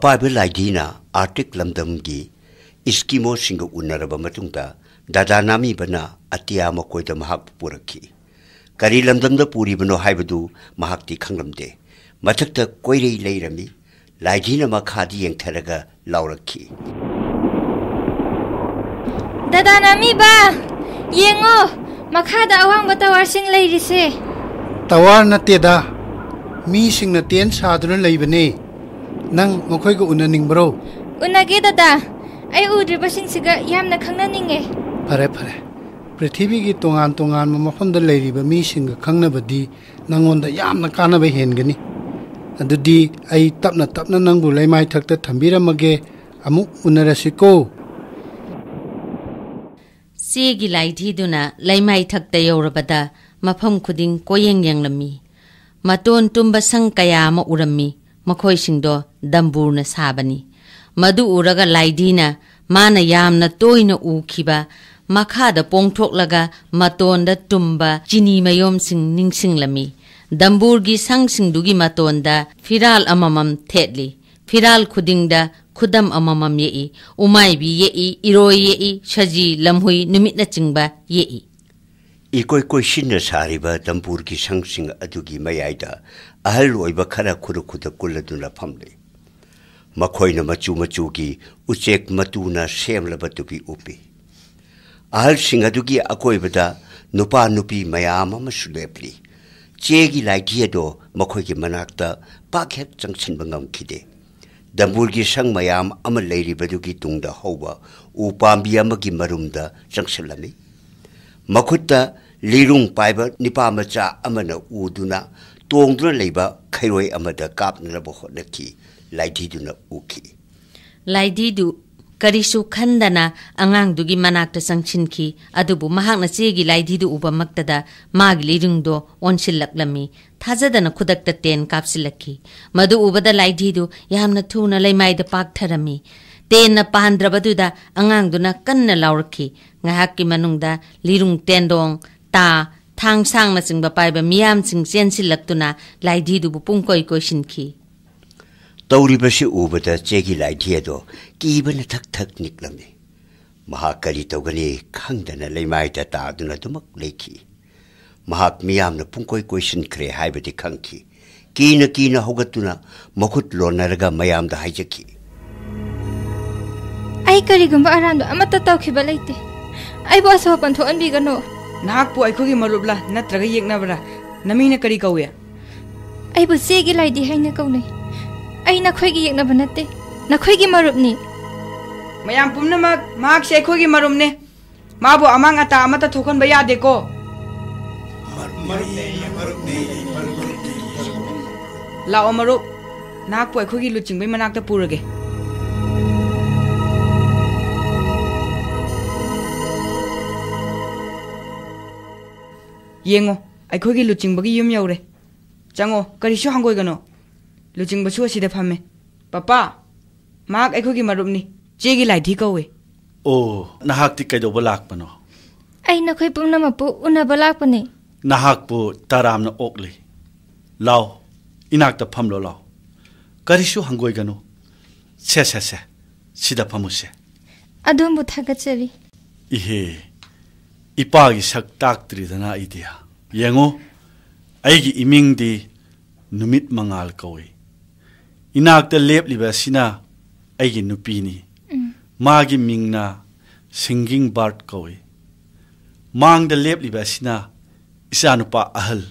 ꯑꯄꯥꯏꯕ ꯂꯥꯏꯙꯤꯅ ꯑꯥꯔꯇꯤꯛ ꯂꯝꯗꯝꯒꯤ ꯏꯁꯀꯤꯃꯣꯁꯤꯡꯒ ꯎꯅꯔꯕ ꯃꯇꯨꯡꯗ ꯗꯥꯗꯥ ꯅꯥꯃꯤꯕꯅ ꯑꯇꯤꯌꯥ ꯃꯈꯣꯏꯗ ꯃꯍꯥꯛꯄꯨ ꯄꯨꯔꯛꯈꯤ ꯀꯔꯤ ꯂꯝꯗꯝꯗ ꯄꯨꯔꯤꯕꯅꯣ ꯍꯥꯏꯕꯗꯨ ꯃꯍꯥꯛꯇꯤ ꯈꯪꯂꯝꯗꯦ ꯃꯊꯛꯇ ꯀꯣꯏꯔꯩ ꯂꯩꯔꯝꯃꯤ ꯂꯥꯏꯙꯤꯅ ꯃꯈꯥꯗ ꯌꯦꯡꯊꯔꯒ ꯂꯥꯎꯔꯛꯈꯤ ꯗꯥꯗꯥ ꯅꯥꯃꯤꯕ ꯌꯦꯡꯉꯣ ꯃꯈꯥꯗ ꯑꯋꯥꯡꯕ ꯇꯋꯥꯔꯁꯤꯡ ꯂꯩꯔꯤꯁꯦ ꯇꯋꯥꯔ ꯅꯠꯇꯦꯗ ꯃꯤꯁꯤꯡꯅ ꯇꯦꯟ ꯁꯥꯗꯨꯅ ꯂꯩꯕꯅꯦ Nang mokhoy ko unaning bro. Unage dada. Ai u udribasing siga yamna khangnaning e. Phare phare. Prithvi gi tongan tongan ma maphom da leiri ba mi sing ga khangna ba di nangon da yamna kana ba hen gani. Adudi ai tapna tapna nang bu laimai thakta thambira mage amuk unarasiko. ꯆꯦꯒꯤ ꯂꯥꯏꯊꯤꯗꯨꯅ ꯂꯩꯃꯥꯏ ꯊꯛꯇ ꯌꯧꯔꯕꯗ ꯃꯐꯝ ꯈꯨꯗꯤꯡ ꯀꯣꯌꯦꯡ ꯌꯦꯡꯂꯝꯃꯤ ꯃꯇꯣꯟ ꯇꯨꯝꯕ ꯁꯪ ꯀꯌꯥ ꯑꯃ ꯎꯔꯝꯃꯤ ꯃꯈꯣꯏꯁꯤꯡꯗꯣ ꯗꯝꯕꯨꯔꯅ ꯁꯥꯕꯅꯤ ꯃꯗꯨ ꯎꯔꯒ ꯂꯥꯏꯗꯤꯅ ꯃꯥꯅ ꯌꯥꯝꯅ ꯇꯣꯏꯅ ꯎꯈꯤꯕ ꯃꯈꯥꯗ ꯄꯣꯡꯊꯣꯛꯂꯒ ꯃꯇꯣꯟꯗ ꯇꯨꯝꯕ ꯆꯤꯅꯤ ꯃꯌꯣꯝꯁꯤꯡ ꯅꯤꯡꯁꯤꯡꯂꯝꯃꯤ ꯗꯝꯕꯨꯔꯒꯤ ꯁꯪꯁꯤꯡꯗꯨꯒꯤ ꯃꯇꯣꯟꯗ ꯐꯤꯔꯥꯜ ꯑꯃꯃꯝ ꯊꯦꯠꯂꯤ ꯐꯤꯔꯥꯜ ꯈꯨꯗꯤꯡꯗ ꯈꯨꯗꯝ ꯑꯃꯃꯝ ꯌꯦꯛꯏ ꯎꯃꯥꯏꯕꯤ ꯌꯦꯛꯏ ꯏꯔꯣꯏ ꯌꯦꯛꯏ ꯁꯖꯤ ꯂꯝꯍꯨꯏ ꯅꯨꯃꯤꯠꯅꯆꯤꯡꯕ ꯌꯦꯛꯏ ꯏꯀꯣꯏ ꯀꯣꯏꯁꯤꯟꯅ ꯁꯥꯔꯤꯕ ꯗꯝꯄꯨꯔꯒꯤ ꯁꯪꯁꯤꯡ ꯑꯗꯨꯒꯤ ꯃꯌꯥꯏꯗ ꯑꯍꯜ ꯑꯣꯏꯕ ꯈꯔ ꯈꯨꯔꯨ ꯈꯨꯗ ꯀꯨꯜꯂꯗꯨꯅ ꯐꯝꯂꯤ ꯃꯈꯣꯏꯅ ꯃꯆꯨ ꯃꯆꯨꯒꯤ ꯎꯆꯦꯛ ꯃꯇꯨꯅ ꯁꯦꯝꯂꯕꯗꯨꯒꯤ ꯎꯞꯄꯤ ꯑꯍꯜꯁꯤꯡ ꯑꯗꯨꯒꯤ ꯑꯀꯣꯏꯕꯗ ꯅꯨꯄꯥ ꯅꯨꯄꯤ ꯃꯌꯥꯝ ꯑꯃꯁꯨ ꯂꯦꯞꯂꯤ ꯆꯦꯒꯤ ꯂꯥꯏꯙꯤ ꯑꯗꯣ ꯃꯈꯣꯏꯒꯤ ꯃꯅꯥꯛꯇ ꯄꯥꯛ ꯍꯦꯛ ꯆꯪꯁꯤꯟꯕ ꯉꯝꯈꯤꯗꯦ ꯗꯝꯕꯨꯔꯒꯤ ꯁꯪ ꯃꯌꯥꯝ ꯑꯃ ꯂꯩꯔꯤꯕꯗꯨꯒꯤ ꯇꯨꯡꯗ ꯍꯧꯕ ꯎ ꯄꯥꯝꯕꯤ ꯑꯃꯒꯤ ꯃꯔꯨꯝꯗ ꯆꯪꯁꯤꯜꯂꯝꯃꯤ ꯃꯈꯨꯠꯇ ꯂꯤꯔꯨꯡ ꯄꯥꯏꯕ ꯅꯤꯄꯥ ꯃꯆꯥ ꯑꯃꯅ ꯎꯗꯨꯅ ꯇꯣꯡꯗꯨꯅ ꯂꯩꯕ ꯈꯩꯔꯣꯏ ꯑꯃꯗ ꯀꯥꯞꯅꯅꯕ ꯍꯣꯠꯅꯈꯤ ꯂꯥꯏꯙꯤꯗꯨꯅ ꯎꯈꯤ ꯂꯥꯏꯙꯤꯗꯨ ꯀꯔꯤꯁꯨ ꯈꯟꯗꯅ ꯑꯉꯥꯡꯗꯨꯒꯤ ꯃꯅꯥꯛꯇ ꯆꯪꯁꯤꯟꯈꯤ ꯑꯗꯨꯕꯨ ꯃꯍꯥꯛꯅ ꯆꯦꯒꯤ ꯂꯥꯏꯙꯤꯗꯨ ꯎꯕꯃꯛꯇꯗ ꯃꯥꯒꯤ ꯂꯤꯔꯨꯡꯗꯣ ꯑꯣꯟꯁꯤꯜꯂꯛꯂꯝꯃꯤ ꯊꯥꯖꯗꯅ ꯈꯨꯗꯛꯇ ꯇꯦꯟ ꯀꯥꯞꯁꯤꯜꯂꯛꯈꯤ ꯃꯗꯨ ꯎꯕꯗ ꯂꯥꯏꯙꯤꯗꯨ ꯌꯥꯝꯅ ꯊꯨꯅ ꯂꯩꯃꯥꯏꯗ ꯄꯥꯛꯊꯔꯝꯃꯤ ꯇꯦꯟꯅ ꯄꯥꯟꯗ꯭ꯔꯕꯗꯨꯗ ꯑꯉꯥꯡꯗꯨꯅ ꯀꯟꯅ ꯂꯥꯎꯔꯛꯈꯤ ꯉꯥꯏꯍꯥꯛꯀꯤ ꯃꯅꯨꯡꯗ ꯂꯤꯔꯨꯡ ꯇꯦꯟꯗꯣꯡ ꯇꯥ ꯊꯥꯡ ꯁꯥꯡꯅꯆꯤꯡꯕ ꯄꯥꯏꯕ ꯃꯤꯌꯥꯝꯁꯤꯡ ꯆꯦꯟꯁꯤꯜꯂꯛꯇꯨꯅ ꯂꯥꯏꯙꯤꯗꯨꯕꯨ ꯄꯨꯡꯀꯣꯏ ꯀꯣꯏꯁꯤꯟꯈꯤ ꯇꯧꯔꯤꯕꯁꯤ ꯎꯕꯗ ꯆꯦꯒꯤ ꯂꯥꯏꯙꯤꯑꯗꯣ ꯀꯤꯕꯅ ꯊꯛ ꯊꯛ ꯅꯤꯛꯂꯝꯃꯤ ꯃꯍꯥꯛ ꯀꯔꯤ ꯇꯧꯒꯅꯤ ꯈꯪꯗꯅ ꯂꯩꯃꯥꯏꯗ ꯇꯥꯗꯨꯅ ꯑꯗꯨꯃꯛ ꯂꯩꯈꯤ ꯃꯍꯥꯛ ꯃꯤꯌꯥꯝꯅ ꯄꯨꯡꯀꯣꯏ ꯀꯣꯏꯁꯤꯟꯈ꯭ꯔꯦ ꯍꯥꯏꯕꯗꯤ ꯈꯪꯈꯤ ꯀꯤꯅ ꯀꯤꯅ ꯍꯧꯒꯠꯇꯨꯅ ꯃꯈꯨꯠ ꯂꯣꯟꯅꯔꯒ ꯃꯌꯥꯝꯗ ꯍꯥꯏꯖꯈꯤ ꯑꯩ ꯀꯔꯤꯒꯨꯝꯕ ꯑꯔꯥꯟꯕ ꯑꯃꯠꯇ ꯇꯧꯈꯤꯕ ꯂꯩꯇꯦ ꯑꯩꯕꯨ ꯑꯁꯣꯛꯄꯟ ꯊꯣꯛꯍꯟꯕꯤꯒꯅꯨ ꯅꯍꯥꯛꯄꯨ ꯑꯩꯈꯣꯏꯒꯤ ꯃꯔꯨꯞꯂ ꯅꯠꯇ꯭ꯔꯒ ꯌꯦꯛꯅꯕ꯭ꯔꯥ ꯅꯃꯤꯡꯅ ꯀꯔꯤ ꯀꯧꯏ ꯑꯩꯕꯨ ꯆꯦꯒꯤ ꯂꯥꯏꯗꯤ ꯍꯥꯏꯅ ꯀꯧꯅꯩ ꯑꯩ ꯅꯈꯣꯏꯒꯤ ꯌꯦꯛꯅꯕ ꯅꯠꯇꯦ ꯅꯈꯣꯏꯒꯤ ꯃꯔꯨꯞꯅꯤ ꯃꯌꯥꯝ ꯄꯨꯝꯅꯃꯛ ꯃꯍꯥꯛꯁꯦ ꯑꯩꯈꯣꯏꯒꯤ ꯃꯔꯨꯞꯅꯦ ꯃꯥꯕꯨ ꯑꯃꯥꯡ ꯑꯇꯥ ꯑꯃꯠꯇ ꯊꯣꯛꯍꯟꯕ ꯌꯥꯗꯦꯀꯣ ꯂꯥꯛꯑꯣ ꯃꯔꯨꯞ ꯅꯍꯥꯛꯄꯨ ꯑꯩꯈꯣꯏꯒꯤ ꯂꯨꯆꯤꯡꯕꯩ ꯃꯅꯥꯛꯇ ꯄꯨꯔꯒꯦ ꯌꯦꯡꯉꯣ ꯑꯩꯈꯣꯏꯒꯤ ꯂꯨꯆꯤꯡꯕꯒꯤ ꯌꯨꯝ ꯌꯧꯔꯦ ꯆꯪꯉꯣ ꯀꯔꯤꯁꯨ ꯍꯪꯒꯣꯏꯒꯅꯣ ꯂꯨꯆꯤꯡꯕꯁꯨ ꯑꯁꯤꯗ ꯐꯝꯃꯦ ꯄꯄꯥ ꯃꯍꯥꯛ ꯑꯩꯈꯣꯏꯒꯤ ꯃꯔꯨꯞꯅꯤ ꯆꯦꯒꯤ ꯂꯥꯏꯙꯤ ꯀꯧꯋꯦ ꯑꯣ ꯅꯍꯥꯛꯇꯤ ꯀꯩꯗꯧꯕ ꯂꯥꯛꯄꯅꯣ ꯑꯩ ꯅꯈꯣꯏ ꯄꯨꯝꯅꯃꯛꯄꯨ ꯎꯅꯕ ꯂꯥꯛꯄꯅꯦ ꯅꯍꯥꯛꯄꯨ ꯇꯔꯥꯝꯅ ꯑꯣꯛꯂꯤ ꯂꯥꯎ ꯏꯅꯥꯛꯇ ꯐꯝꯂꯣ ꯂꯥꯎ ꯀꯔꯤꯁꯨ ꯍꯪꯒꯣꯏꯒꯅꯨ ꯁꯦ ꯁꯦ ꯁꯦ ꯁꯤꯗ ꯐꯝꯃꯨꯁꯦ ꯑꯗꯣꯝꯕꯨ ꯊꯥꯒꯠꯆꯔꯤ ꯏꯍꯦ ꯏꯄꯥꯒꯤ ꯁꯛ ꯇꯥꯛꯇ꯭ꯔꯤꯗꯅ ꯑꯩꯗꯤ ꯌꯦꯡꯉꯨ ꯑꯩꯒꯤ ꯏꯃꯤꯡꯗꯤ ꯅꯨꯃꯤꯠ ꯃꯉꯥꯜ ꯀꯧꯏ ꯏꯅꯥꯛꯇ ꯂꯦꯞꯂꯤꯕ ꯑꯁꯤꯅ ꯑꯩꯒꯤ ꯅꯨꯄꯤꯅꯤ ꯃꯥꯒꯤ ꯃꯤꯡꯅ ꯁꯤꯡꯒꯤꯡ ꯕꯥꯔꯠ ꯀꯧꯏ ꯃꯥꯡꯗ ꯂꯦꯞꯂꯤꯕ ꯑꯁꯤꯅ ꯏꯆꯥꯅꯨꯄꯥ ꯑꯍꯜ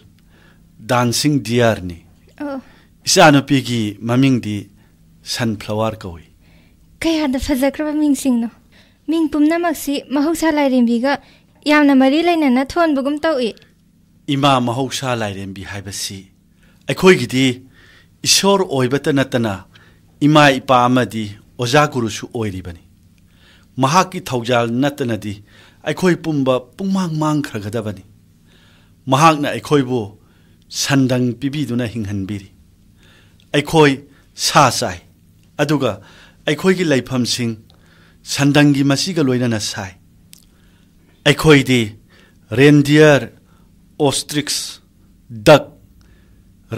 ꯗꯥꯟꯁꯤꯡ ꯗꯤꯌꯥꯔꯅꯤ ꯏꯆꯥꯅꯨꯄꯤꯒꯤ ꯃꯃꯤꯡꯗꯤ ꯁꯟꯐ꯭ꯂꯥꯋꯥꯔ ꯀꯧꯏ ꯀꯌꯥꯗ ꯐꯖꯈ꯭ꯔꯕ ꯃꯤꯡꯁꯤꯡꯅꯣ ꯃꯤꯡ ꯄꯨꯝꯅꯃꯛꯁꯤ ꯃꯍꯧꯁꯥ ꯂꯥꯏꯔꯦꯝꯕꯤꯒ ꯌꯥꯝꯅ ꯃꯔꯤ ꯂꯩꯅꯅ ꯊꯣꯟꯕꯒꯨꯝ ꯇꯧꯏ ꯏꯃꯥ ꯃꯍꯧꯁꯥ ꯂꯥꯏꯔꯦꯝꯕꯤ ꯍꯥꯏꯕꯁꯤ ꯑꯩꯈꯣꯏꯒꯤꯗꯤ इशोर ओइबत नतना इमा इपामादि ओजाकुरुशु ओइलिबनी महाकी थौजल नतनादि आइखोइ पुंबा पुंगमांगमांग ख्रगदाबनी महाग्ना आइखोइबो संदंग पिबी दुना हिंगहनबीरी आइखोइ सासाई अदुगा आइखोइ गि लाइफम सिंग स ं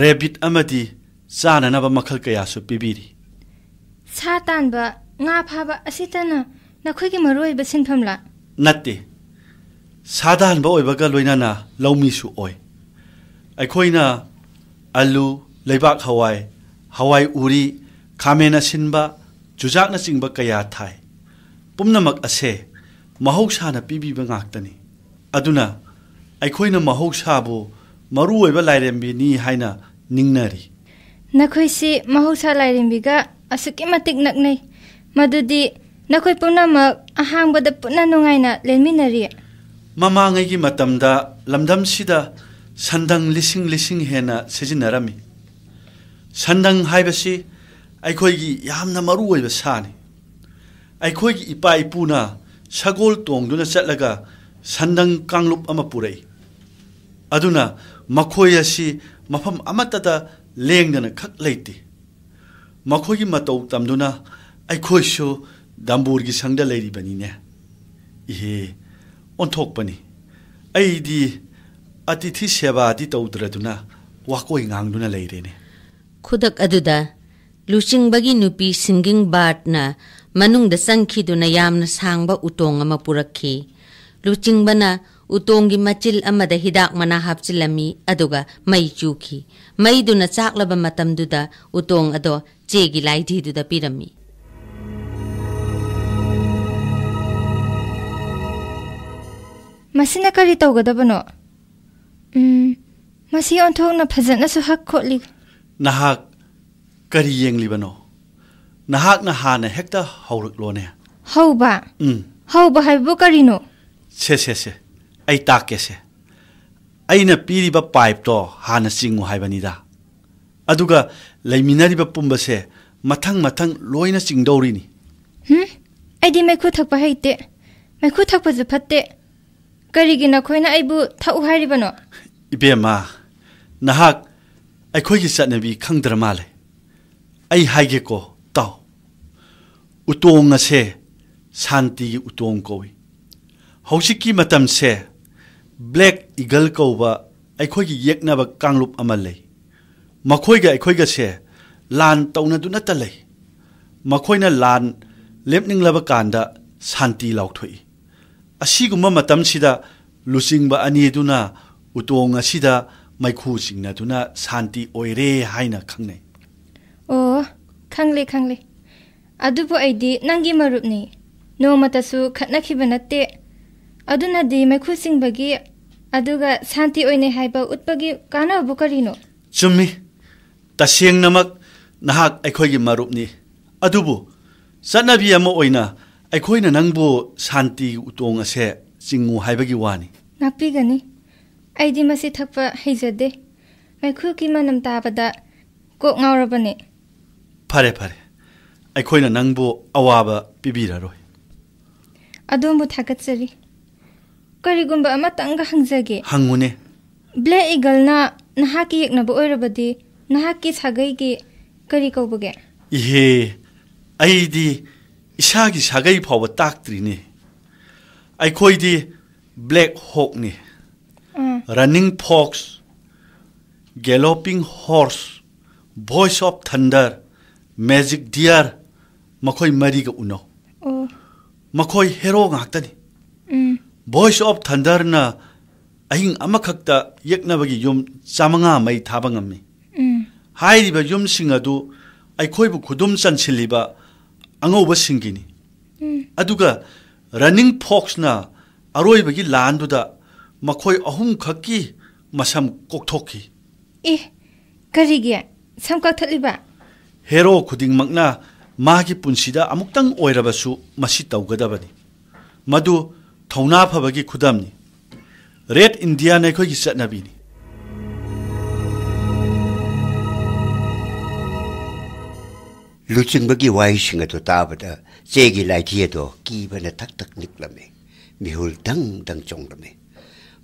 ई ꯆꯥꯅꯅꯕ ꯃꯈꯜ ꯀꯌꯥꯁꯨ ꯄꯤꯕꯤꯔꯤ ꯁꯥ ꯇꯥꯟꯕ ꯉꯥ ꯐꯥꯕ ꯑꯁꯤꯇꯅ ꯅꯈꯣꯏꯒꯤ ꯃꯔꯨꯑꯣꯏꯕ ꯁꯤꯟꯐꯝꯂ ꯅꯠꯇꯦ ꯁꯥꯗꯥꯟꯕ ꯑꯣꯏꯕꯒ ꯂꯣꯏꯅꯅ ꯂꯧꯃꯤꯁꯨ ꯑꯣꯏ ꯑꯩꯈꯣꯏꯅ ꯑꯂꯨ ꯂꯩꯕꯥꯛ ꯍꯋꯥꯏ ꯍꯋꯥꯏ ꯎꯔꯤ ꯈꯥꯃꯦꯟ ꯑꯁꯤꯟꯕ ꯆꯨꯖꯥꯛꯅꯆꯤꯡꯕ ꯀꯌꯥ ꯊꯥꯏ ꯄꯨꯝꯅꯃꯛ ꯑꯁꯦ ꯃꯍꯧꯁꯥꯅ ꯄꯤꯕꯤꯕ ꯉꯥꯛꯇꯅꯤ ꯑꯗꯨꯅ ꯑꯩꯈꯣꯏꯅ ꯃꯍꯧꯁꯥꯕꯨ ꯃꯔꯨꯑꯣꯏꯕ ꯂꯥꯏꯔꯦꯝꯕꯤꯅꯤ ꯍꯥꯏꯅ ꯅꯤꯡꯅꯔꯤ ꯅꯈꯣꯏꯁꯤ ꯃꯍꯧꯁꯥ ꯂꯥꯏꯔꯦꯝꯕꯤꯒ ꯑꯁꯨꯛꯀꯤ ꯃꯇꯤꯛ ꯅꯛꯅꯩ ꯃꯗꯨꯗꯤ ꯅꯈꯣꯏ ꯄꯨꯝꯅꯃꯛ ꯑꯍꯥꯡꯕꯗ ꯄꯨꯟꯅ ꯅꯨꯡꯉꯥꯏꯅ ꯂꯦꯟꯃꯤꯟꯅꯔꯤ ꯃꯃꯥꯡꯉꯩꯒꯤ ꯃꯇꯝꯗ ꯂꯝꯗꯝꯁꯤꯗ ꯁꯟꯗꯪ ꯂꯤꯁꯤꯡ ꯂꯤꯁꯤꯡ ꯍꯦꯟꯅ ꯁꯤꯖꯤꯟꯅꯔꯝꯃꯤ ꯁꯟꯗꯪ ꯍꯥꯏꯕꯁꯤ ꯑꯩꯈꯣꯏꯒꯤ ꯌꯥꯝꯅ ꯃꯔꯨꯑꯣꯏꯕ ꯁꯥꯅꯤ ꯑꯩꯈꯣꯏꯒꯤ ꯏꯄꯥ ꯏꯄꯨꯅ ꯁꯒꯣꯜ ꯇꯣꯡꯗꯨꯅ ꯆꯠꯂꯒ ꯁꯟꯗꯪ ꯀꯥꯡꯂꯨꯞ ꯑꯃ ꯄꯨꯔꯛꯏ ꯑꯗꯨꯅ ꯃꯈꯣꯏ ꯑꯁꯤ ꯃꯐꯝ ꯑꯃꯠꯇꯗ ꯂꯦꯡꯗꯅ ꯈꯛ ꯂꯩꯇꯦ ꯃꯈꯣꯏꯒꯤ ꯃꯇꯧ ꯇꯝꯗꯨꯅ ꯑꯩꯈꯣꯏꯁꯨ ꯗꯝꯕꯨꯔꯒꯤ ꯁꯪꯗ ꯂꯩꯔꯤꯕꯅꯤꯅꯦ ꯏꯍꯦ ꯑꯣꯟꯊꯣꯛꯄꯅꯤ ꯑꯩꯗꯤ ꯑꯇꯤꯊꯤ ꯁꯦꯕꯥꯗꯤ ꯇꯧꯗ꯭ꯔꯗꯨꯅ ꯋꯥꯀꯣꯏ ꯉꯥꯡꯗꯨꯅ ꯂꯩꯔꯦꯅꯦ ꯈꯨꯗꯛ ꯑꯗꯨꯗ ꯂꯨꯆꯤꯡꯕꯒꯤ ꯅꯨꯄꯤ ꯁꯤꯡꯒꯤꯡ ꯕꯥꯔꯠꯅ ꯃꯅꯨꯡꯗ ꯆꯪꯈꯤꯗꯨꯅ ꯌꯥꯝꯅ ꯁꯥꯡꯕ ꯎꯇꯣꯡ ꯑꯃ ꯄꯨꯔꯛꯈꯤ ꯂꯨꯆꯤꯡꯕꯅ ꯎꯇꯣꯡꯒꯤ ꯃꯆꯤꯜ ꯑꯃꯗ ꯍꯤꯗꯥꯛ ꯃꯅꯥ ꯍꯥꯞꯆꯤꯜꯂꯝꯃꯤ ꯑꯗꯨꯒ ꯃꯩ ꯆꯨꯈꯤ ꯃꯩꯗꯨꯅ ꯆꯥꯛꯂꯕ ꯃꯇꯝꯗꯨꯗ ꯎꯇꯣꯡ ꯑꯗꯣ ꯆꯦꯒꯤ ꯂꯥꯏꯙꯤꯗꯨꯗ ꯄꯤꯔꯝꯃꯤ ꯃꯁꯤꯅ ꯀꯔꯤ ꯇꯧꯒꯗꯕꯅꯣ ꯎꯝ ꯃꯁꯤ ꯑꯣꯟꯊꯣꯛꯅ ꯐꯖꯅꯁꯨ ꯍꯛ ꯈꯣꯠꯂꯤ ꯅꯍꯥꯛ ꯀꯔꯤ ꯌꯦꯡꯂꯤꯕꯅꯣ ꯅꯍꯥꯛꯅ ꯍꯥꯟꯅ ꯍꯦꯛꯇ ꯍꯧꯔꯛꯂꯣꯅꯦ ꯍꯧꯕ ꯎꯝ ꯍꯧꯕ ꯍꯥꯏꯕꯕꯨ ꯀꯔꯤꯅꯣ ꯁꯦ ꯁꯦ ꯁꯦ ꯑꯩ ꯇꯥꯛꯀꯦꯁꯦ ꯑꯩꯅ ꯄꯤꯔꯤꯕ ꯄꯥꯏꯞꯇꯣ ꯍꯥꯟꯅ ꯆꯤꯡꯉꯨ ꯍꯥꯏꯕꯅꯤꯗ ꯑꯗꯨꯒ ꯂꯩꯃꯤꯟꯅꯔꯤꯕ ꯄꯨꯝꯕꯁꯦ ꯃꯊꯪ ꯃꯊꯪ ꯂꯣꯏꯅ ꯆꯤꯡꯗꯧꯔꯤꯅꯤ ꯍꯝ ꯑꯩꯗꯤ ꯃꯩꯈꯨ ꯊꯛꯄ ꯍꯩꯇꯦ ꯃꯩꯈꯨ ꯊꯛꯄꯁꯨ ꯐꯠꯇꯦ ꯀꯔꯤꯒꯤ ꯅꯈꯣꯏꯅ ꯑꯩꯕꯨ ꯊꯛꯎ ꯍꯥꯏꯔꯤꯕꯅꯣ ꯏꯕꯦꯝꯃ ꯅꯍꯥꯛ ꯑꯩꯈꯣꯏꯒꯤ ꯆꯠꯅꯕꯤ ꯈꯪꯗ꯭ꯔ ꯃꯥꯜꯂꯦ ꯑꯩ ꯍꯥꯏꯒꯦꯀꯣ ꯇꯥꯎ ꯎꯇꯣꯡ ꯑꯁꯦ ꯁꯥꯟꯇꯤꯒꯤ ꯎꯇꯣꯡ ꯀꯧꯏ ꯍꯧꯖꯤꯛꯀꯤ ꯃꯇꯝꯁꯦ black eagle ka uba a khoy gi yek na ba kang lup amale makhoy ga a khoy ga se lan ton na du na talai makhoy na lan lepneng la ba kan da shanti lauk thoi asiguma matam chida lusing ba ani du na utong asida mai khusing na du s a n t i oire h a a khangne o khang le k h l u b i n g g i marup ne no m u khadna नमक अगाती उत्पी कारिन चुई तस नहोगी अब चटन न साती उटे चिउवाग निजेकी मनम ताभने फरे फरेन नै अवाब पिभि अदोचरी ꯀꯔꯤꯒꯨꯝꯕ ꯑꯃꯇꯪꯒ ꯍꯪꯖꯒꯦ ꯍꯪꯉꯨꯅꯦ ꯕ꯭ꯂꯦꯛ ꯏꯒꯜꯅ ꯅꯍꯥꯛꯀꯤ ꯌꯦꯛꯅꯕ ꯑꯣꯏꯔꯕꯗꯤ ꯅꯍꯥꯛꯀꯤ ꯁꯥꯒꯩꯒꯤ ꯀꯔꯤ ꯀꯧꯕꯒꯦ ꯏꯍꯦ ꯑꯩꯗꯤ ꯏꯁꯥꯒꯤ ꯁꯥꯒꯩ ꯐꯥꯎꯕ ꯇꯥꯛꯇ꯭ꯔꯤꯅꯦ ꯑꯩꯈꯣꯏꯗꯤ ꯕ꯭ꯂꯦꯛ ꯍꯣꯛꯅꯤ running fox galloping horse voice of thunder magic deer ꯃꯈꯣꯏ ꯃꯔꯤꯒ ꯎꯅꯧ ꯃꯈꯣꯏ ꯍꯦꯔꯣ ꯉꯥꯛꯇꯅꯤ voice of tandarna ahing amakakta yeknabagi yum samanga mai thabangami hai ba yum singadu ai khoibu kudum san chiliba angoba singini aduga running fox na aroibagi landuda makhoi ahum khakki masam kokthokhi e karige samkak thaliba hero kuding makna 마기 분시다 아목당 오이라바수 마시 따우가다바니 마두 थौना की खुदमनी red India ने खोई चटनाबीनी लुचिंग बगी वाई सिंग तो ताबद चेगी लाइटी अद की बने थक थक निकलमे मिहुल दंग दंग चोंगलमे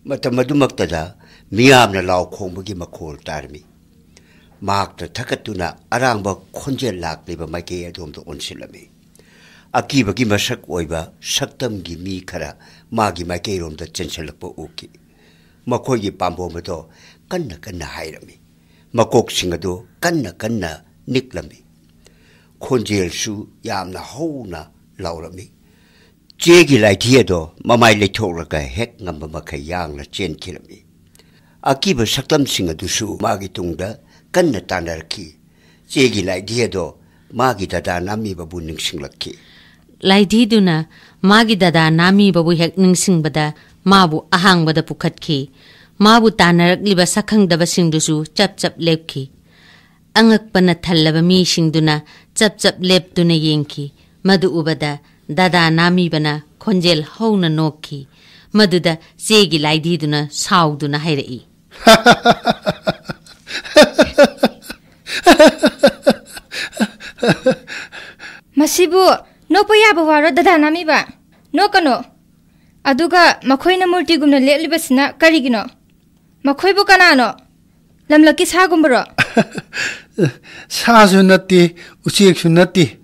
मत मधुमक तदा मियाम ने लाओ खोंग बगी मखोल तारमी माक तो थक तूना अरांग बक खोंजे लाख ले बमाई के ये मी खरा magi mai kei rom da chen chen lakpa uki. Ma koi gi pambo me to kanna kanna hai rami. Ma kok singa do kanna kanna nik rami. Khon jel su yam na hou na lau rami. Che gi lai thia do ma mai le chok raka hek ngam ma kai yang na chen ki rami. A kiba saklam singa du su magi tung da kanna tanda raki. Che gi lai thia do magi da da nami babu ning sing lakki. Lai thia Magi dada nami babu ສ bada mabu ahang wa pukhatke, mabuana narak di ba sahang da baing du su ຈຈັລບ kh, Angak bana thla ba meing duna ຈຈ le ບ t na yenke, madu bada dada nami bana kongel ha na noke, madu da segi la ີ tuna sao du na haida) ꯅꯣꯛꯄ ꯗꯗꯥ ꯅꯥꯃꯤꯕ ꯅꯣꯛꯀꯅꯣ ꯑꯗꯨꯒ ꯃꯈꯣꯏꯅ ꯃꯨꯔꯇꯤꯒꯨꯝꯅ ꯂꯦꯞꯂꯤꯕꯁꯤꯅ ꯀꯔꯤꯒꯤꯅꯣ ꯃꯈꯣꯏꯕꯨ ꯀꯅꯥꯅꯣ ꯂꯝꯂꯛꯀꯤ ꯁꯥꯒꯨꯝꯕꯔꯣ ꯁꯥꯁꯨ ꯅꯠꯇꯦ ꯎꯆꯦꯛꯁꯨ ꯅꯠꯇꯦ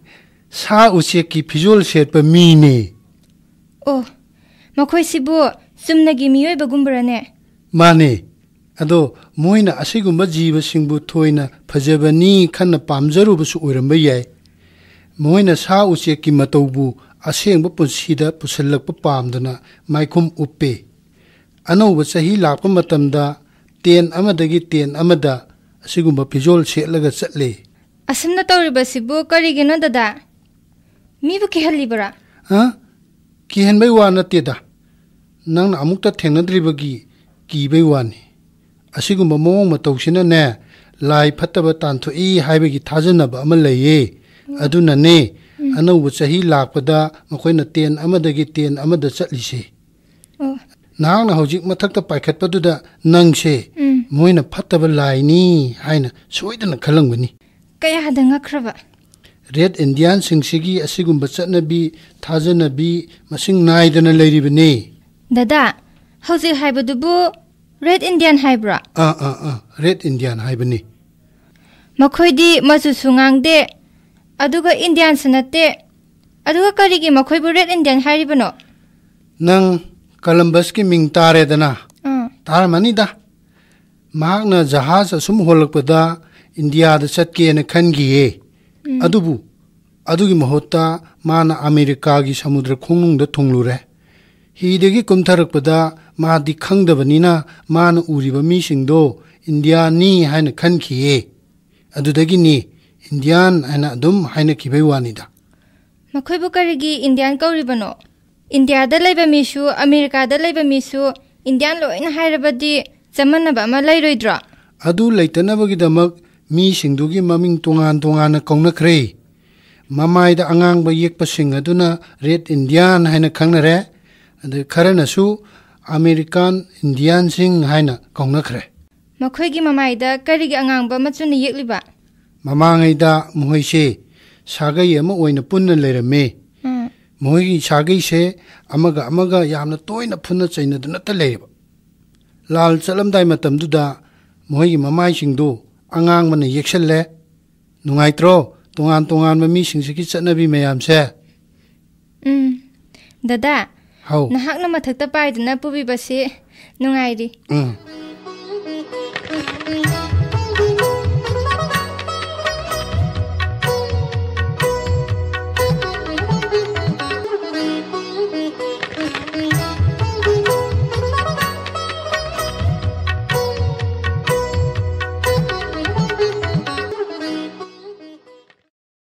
ꯁꯥ ꯎꯆꯦꯛꯀꯤ ꯐꯤꯖꯣꯜ ꯁꯦꯠꯄ ꯃꯤꯅꯦ ꯑꯣ ꯃꯈꯣꯏꯁꯤꯕꯨ ꯆꯨꯝꯅꯒꯤ ꯃꯤꯑꯣꯏꯕꯒꯨꯝꯕꯔꯅꯦ ꯃꯥꯅꯦ ꯑꯗꯣ ꯃꯣꯏꯅ ꯑꯁꯤꯒꯨꯝꯕ ꯖꯤꯕꯁꯤꯡꯕꯨ ꯊꯣꯏꯅ ꯐꯖꯕꯅꯤ ꯈꯟꯅ ꯄꯥꯝꯖꯔꯨꯕꯁꯨ ꯑꯣꯏꯔꯝꯕ ꯌꯥꯏ ꯃꯣꯏꯅ ꯁꯥ ꯎꯆꯦꯛꯀꯤ ꯃꯇꯧꯕꯨ ꯑꯁꯦꯡꯕ ꯄꯨꯟꯁꯤꯗ ꯄꯨꯁꯤꯜꯂꯛꯄ ꯄꯥꯝꯗꯨꯅ ꯃꯥꯏꯈꯨꯝ ꯎꯞꯄꯦ ꯑꯅꯧꯕ ꯆꯍꯤ ꯂꯥꯛꯄ ꯃꯇꯝꯗ ꯇꯦꯟ ꯑꯃꯗꯒꯤ ꯇꯦꯟ ꯑꯃꯗ ꯑꯁꯤꯒꯨꯝꯕ ꯐꯤꯖꯣꯜ ꯁꯦꯠꯂꯒ ꯆꯠꯂꯦ ꯑꯁꯨꯝꯅ ꯇꯧꯔꯤꯕꯁꯤꯕꯨ ꯀꯔꯤꯒꯤꯅꯣ ꯗꯗꯥ ꯃꯤꯕꯨ ꯀꯤꯍꯜꯂꯤꯕꯔꯥ ꯑ ꯀꯤꯍꯟꯕꯩ ꯋꯥ ꯅꯠꯇꯦꯗ ꯅꯪꯅ ꯑꯃꯨꯛꯇ ꯊꯦꯡꯅꯗ꯭ꯔꯤꯕꯒꯤ ꯀꯤꯕꯩ ꯋꯥꯅꯤ ꯑꯁꯤꯒꯨꯝꯕ ꯃꯑꯣꯡ ꯃꯇꯧꯁꯤꯅꯅꯦ ꯂꯥꯏ ꯐꯠꯇꯕ ꯇꯥꯟꯊꯣꯛꯏ ꯍꯥꯏꯕꯒꯤ ꯊꯥꯖꯅꯕ ꯑꯃ ꯂꯩꯌꯦ ꯑꯗꯨꯅꯅꯦ ꯑꯅꯧꯕ ꯆꯍꯤ ꯂꯥꯛꯄꯗ ꯃꯈꯣꯏꯅ ꯇꯦꯟ ꯑꯃꯗꯒꯤ ꯇꯦꯟ ꯑꯃꯗ ꯆꯠꯂꯤꯁꯦ ꯅꯍꯥꯛꯅ ꯍꯧꯖꯤꯛ ꯃꯊꯛꯇ ꯄꯥꯏꯈꯠꯄꯗꯨꯗ ꯅꯪꯁꯦ ꯃꯣꯏꯅ ꯐꯠꯇꯕ ꯂꯥꯏꯅꯤ ꯍꯥꯏꯅ ꯁꯣꯏꯗꯅ ꯈꯜꯂꯝꯒꯅꯤ ꯀꯌꯥꯗ ꯉꯛꯈ꯭ꯔꯕ ꯔꯦꯠ ꯏꯟꯗꯤꯌꯥꯟꯁꯤꯡꯁꯤꯒꯤ ꯑꯁꯤꯒꯨꯝꯕ ꯆꯠꯅꯕꯤ ꯊꯥꯖꯅꯕꯤ ꯃꯁꯤꯡ ꯅꯥꯏꯗꯅ ꯂꯩꯔꯤꯕꯅꯤ ꯗꯗꯥ ꯍꯧꯖꯤꯛ ꯍꯥꯏꯕꯗꯨꯕꯨ ꯔꯦꯠ ꯏꯟꯗꯤꯌꯥꯟ ꯍꯥꯏꯕ꯭ꯔꯣ ꯑꯥ ꯑꯥ ꯑꯥ ꯔꯦꯠ ꯏꯟꯗꯤꯌꯥꯟ ꯍꯥꯏꯕꯅꯤ ꯃꯈꯣꯏꯗꯤ ꯃꯆꯨꯁꯨ ꯉꯥꯡꯗꯦ ꯑꯗꯨꯒ ꯏꯟꯗꯤꯌꯥꯟꯁꯨ ꯅꯠꯇꯦ ꯑꯗꯨꯒ ꯀꯔꯤꯒꯤ ꯃꯈꯣꯏꯕꯨ ꯔꯦꯠ ꯏꯟꯗꯤꯌꯟ ꯍꯥꯏꯔꯤꯕꯅꯣ ꯅꯪ ꯀꯂꯝꯕꯁꯀꯤ ꯃꯤꯡ ꯇꯥꯔꯦꯗꯅ ꯇꯥꯔꯝꯃꯅꯤꯗ ꯃꯍꯥꯛꯅ ꯖꯍꯥꯖ ꯑꯁꯨꯝ ꯍꯣꯜꯂꯛꯄꯗ ꯏꯟꯗꯤꯌꯥꯗ ꯆꯠꯀꯦꯅ ꯈꯟꯈꯤꯌꯦ ꯑꯗꯨꯕꯨ ꯑꯗꯨꯒꯤ ꯃꯍꯨꯠꯇ ꯃꯥꯅ ꯑꯃꯦꯔꯤꯀꯥꯒꯤ ꯁꯃꯨꯗ꯭ꯔ ꯈꯣꯡꯅꯨꯡꯗ ꯊꯨꯡꯂꯨꯔꯦ ꯍꯤꯗꯒꯤ ꯀꯨꯝꯊꯔꯛꯄꯗ ꯃꯥꯗꯤ ꯈꯪꯗꯕꯅꯤꯅ ꯃꯥꯅ ꯎꯔꯤꯕ ꯃꯤꯁꯤꯡꯗꯣ ꯏꯟꯗꯤꯌꯥꯅꯤ ꯍꯥꯏꯅ ꯈꯟꯈꯤꯌꯦ ꯑꯗꯨꯗꯒꯤꯅꯤ Indian ana adum haina kibai wanida. Makhoi karigi Indian kauribano. India da laiba misu America da laiba misu Indian loina hairabadi zamanaba ma lairoidra. Adu laitanabagidamak mi singdugi maming tungan tungana kaunakre. ꯃꯃꯥꯏꯗ ꯑꯉꯥꯡꯕ ꯌꯦꯛꯄꯁꯤꯡ ꯑꯗꯨꯅ rate Indian ꯍꯥꯏꯅ ꯈꯪꯅꯔꯦ ꯑꯗ ꯈꯔꯅꯁꯨ ꯑꯃꯦꯔꯤꯀꯥꯟ ꯏꯟꯗꯤꯌꯥꯟꯁꯤꯡ ꯍꯥꯏꯅ ꯀꯧꯅꯈ꯭ꯔꯦ ꯃꯈꯣꯏꯒꯤ ꯃꯃꯥꯏꯗ ꯀꯔꯤꯒꯤ ꯑꯉꯥꯡꯕ ꯃꯆꯨꯅ ꯌꯦꯛꯂꯤꯕ ꯃꯃꯥꯡꯉꯩꯗ ꯃꯈꯣꯏꯁꯦ ꯁꯥꯒꯩ ꯑꯃ ꯑꯣꯏꯅ ꯄꯨꯟꯅ ꯂꯩꯔꯝꯃꯤ ꯃꯈꯣꯏꯒꯤ ꯁꯥꯒꯩꯁꯦ ꯑꯃꯒ ꯑꯃꯒ ꯌꯥꯝꯅ ꯇꯣꯏꯅ ꯐꯨꯅ ꯆꯩꯅꯗꯨꯅꯇ ꯂꯩꯔꯤꯕ ꯂꯥꯜ ꯆꯠꯂꯝꯗꯥꯏ ꯃꯇꯝꯗꯨꯗ ꯃꯈꯣꯏꯒꯤ ꯃꯃꯥꯏꯁꯤꯡꯗꯨ ꯑꯉꯥꯡꯕꯅ ꯌꯦꯛꯁꯜꯂꯦ ꯅꯨꯡꯉꯥꯏꯇ꯭ꯔꯣ ꯇꯣꯉꯥꯟ ꯇꯣꯉꯥꯟꯕ ꯃꯤꯁꯤꯡꯁꯤꯒꯤ ꯆꯠꯅꯕꯤ ꯃꯌꯥꯝꯁꯦ ꯎꯝ ꯗꯗꯥ ꯅꯍꯥꯛꯅ ꯃꯊꯛꯇ ꯄꯥꯏꯗꯨꯅ ꯄꯨꯕꯤꯕꯁꯤ ꯅꯨꯡꯉꯥꯏꯔꯤ ꯎꯝ